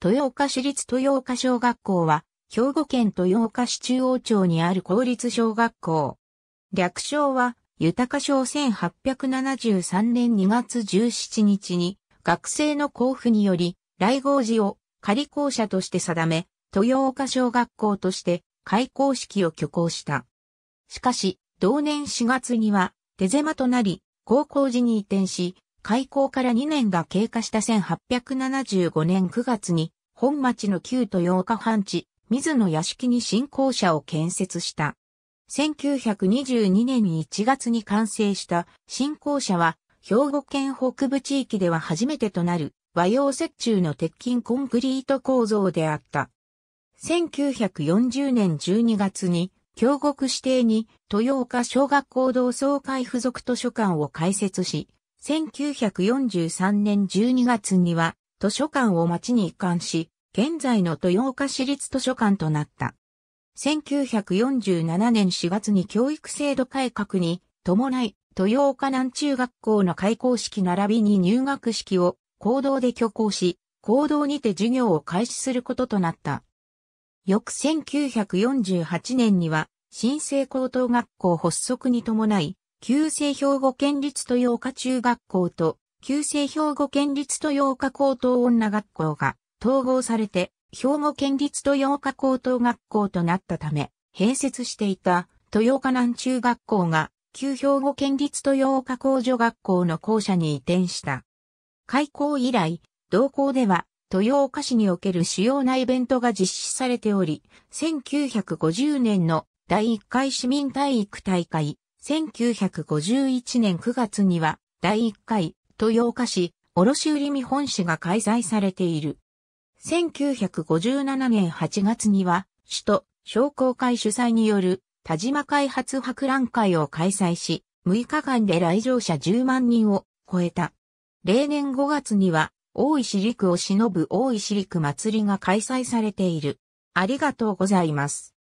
豊岡市立豊岡小学校は、兵庫県豊岡市中央町にある公立小学校。略称は、豊賞1873年2月17日に、学生の交付により、来号時を仮校舎として定め、豊岡小学校として開校式を挙行した。しかし、同年4月には、手狭となり、高校時に移転し、開港から2年が経過した1875年9月に、本町の旧豊岡藩地、水野屋敷に新校舎を建設した。1922年に1月に完成した新校舎は、兵庫県北部地域では初めてとなる和洋折衷の鉄筋コンクリート構造であった。1940年12月に、京極指定に豊岡小学校同窓会附属図書館を開設し、1943年12月には図書館を町に移管し、現在の豊岡市立図書館となった。1947年4月に教育制度改革に伴い、豊岡南中学校の開校式並びに入学式を行動で挙行し、行動にて授業を開始することとなった。翌1948年には、新生高等学校発足に伴い、旧制兵庫県立豊岡中学校と、旧制兵庫県立豊岡高等女学校が統合されて、兵庫県立豊岡高等学校となったため、併設していた豊岡南中学校が、旧兵庫県立豊岡工女学校の校舎に移転した。開校以来、同校では、豊岡市における主要なイベントが実施されており、1950年の第1回市民体育大会、1951年9月には第1回豊岡市卸売見本市が開催されている。1957年8月には首都商工会主催による田島開発博覧会を開催し、6日間で来場者10万人を超えた。例年5月には大石陸を忍ぶ大石陸祭りが開催されている。ありがとうございます。